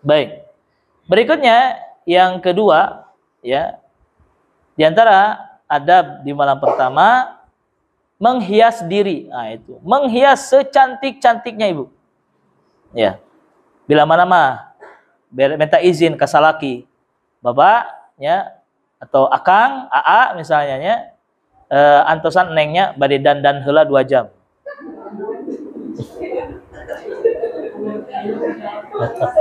Baik. Berikutnya yang kedua ya. Di antara adab di malam pertama menghias diri. Nah, itu. Menghias secantik-cantiknya, Ibu. Ya. Bila mana mah minta izin ke salaki, Bapak ya atau Akang, Aa misalnya ya. E, eh, antosan nengnya dan dan hela dua jam.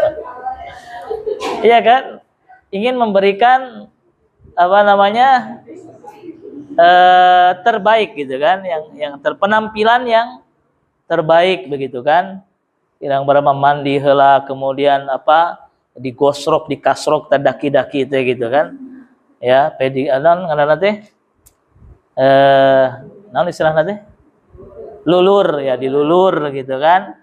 Iya kan? Ingin memberikan apa namanya? Eh, terbaik gitu kan, yang yang terpenampilan yang terbaik begitu kan. Yang berapa mandi hela kemudian apa? digosrok, dikasrok, terdaki daki itu gitu kan. Ya, pedi anon anu, ngaranna nanti eh naon istilah nanti Lulur ya, dilulur gitu kan.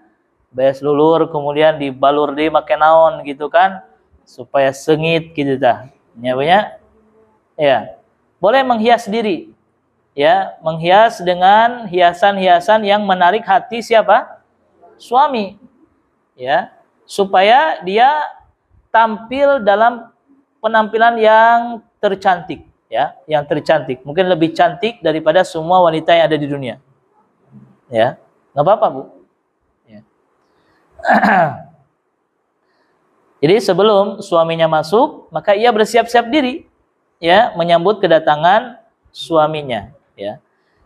bes lulur kemudian dibalur di make naon gitu kan supaya sengit gitu dah. Ya, punya? Ya. Boleh menghias diri. Ya, menghias dengan hiasan-hiasan yang menarik hati siapa? Suami. Ya, supaya dia tampil dalam penampilan yang tercantik ya, yang tercantik, mungkin lebih cantik daripada semua wanita yang ada di dunia. Ya. nggak apa-apa, Bu. Ya. Jadi sebelum suaminya masuk, maka ia bersiap-siap diri ya menyambut kedatangan suaminya ya.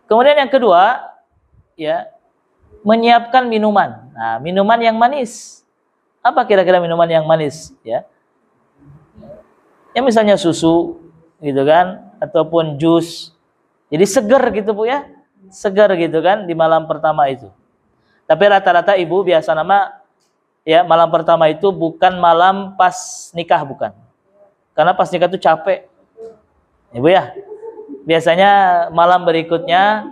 Kemudian yang kedua ya menyiapkan minuman. Nah, minuman yang manis. Apa kira-kira minuman yang manis ya? Ya misalnya susu gitu kan ataupun jus. Jadi segar gitu Bu ya. Seger gitu kan di malam pertama itu. Tapi rata-rata ibu biasa nama ya malam pertama itu bukan malam pas nikah bukan karena pas nikah itu capek ibu ya, ya biasanya malam berikutnya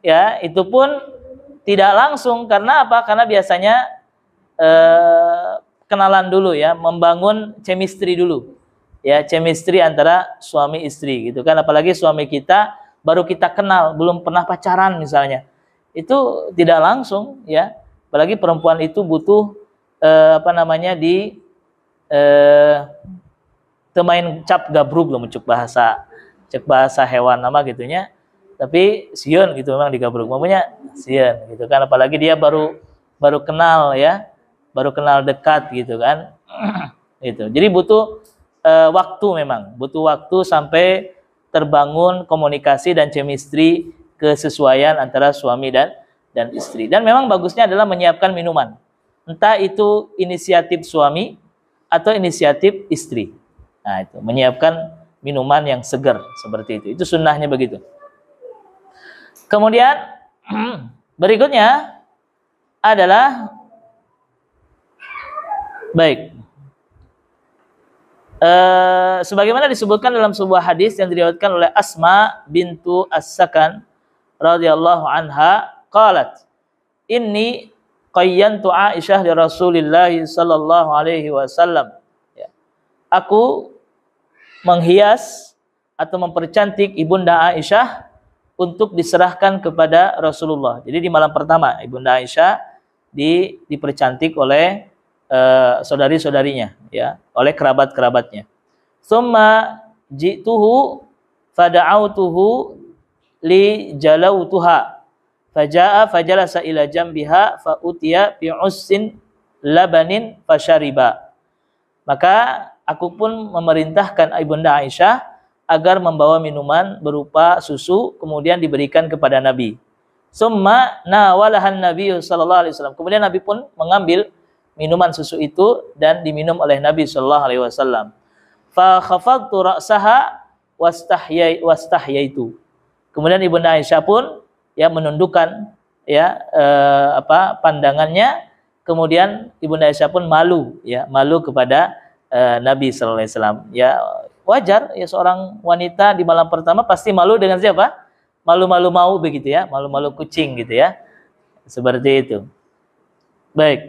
ya itu pun tidak langsung karena apa karena biasanya eh, kenalan dulu ya membangun chemistry dulu ya chemistry antara suami istri gitu kan apalagi suami kita baru kita kenal belum pernah pacaran misalnya itu tidak langsung ya apalagi perempuan itu butuh eh, apa namanya di eh, temain cap gabruk loh mencuk bahasa cek bahasa hewan nama gitunya tapi Sion gitu memang di gabruk maunya Sion gitu kan apalagi dia baru baru kenal ya baru kenal dekat gitu kan gitu jadi butuh eh, waktu memang butuh waktu sampai terbangun komunikasi dan chemistry kesesuaian antara suami dan dan istri dan memang bagusnya adalah menyiapkan minuman entah itu inisiatif suami atau inisiatif istri. Nah, itu menyiapkan minuman yang segar seperti itu. Itu sunnahnya begitu. Kemudian berikutnya adalah baik. E, sebagaimana disebutkan dalam sebuah hadis yang diriwayatkan oleh Asma bintu As-Sakan radhiyallahu anha qalat inni qayyantu Aisyah li Rasulillah sallallahu alaihi wasallam. Ya. Aku menghias atau mempercantik Ibunda Aisyah untuk diserahkan kepada Rasulullah. Jadi di malam pertama Ibunda Aisyah di dipercantik oleh uh, saudari-saudarinya ya, oleh kerabat-kerabatnya. Summa jituhu fada'autuhu li jalautuha Faja'a fajalasa ila jambiha fa'utiya bi'ussin labanin fashariba Maka aku pun memerintahkan Ibunda Aisyah agar membawa minuman berupa susu kemudian diberikan kepada Nabi. Summa nawalahan Nabi sallallahu alaihi wasallam. Kemudian Nabi pun mengambil minuman susu itu dan diminum oleh Nabi sallallahu alaihi wasallam. Fa khafadtu ra'saha wastahyai wastahyaitu. Kemudian Ibunda Aisyah pun ya menundukkan ya eh, apa pandangannya kemudian ibunda Aisyah pun malu ya malu kepada eh, Nabi Shallallahu Alaihi Wasallam ya wajar ya seorang wanita di malam pertama pasti malu dengan siapa malu-malu mau begitu ya malu-malu kucing gitu ya seperti itu baik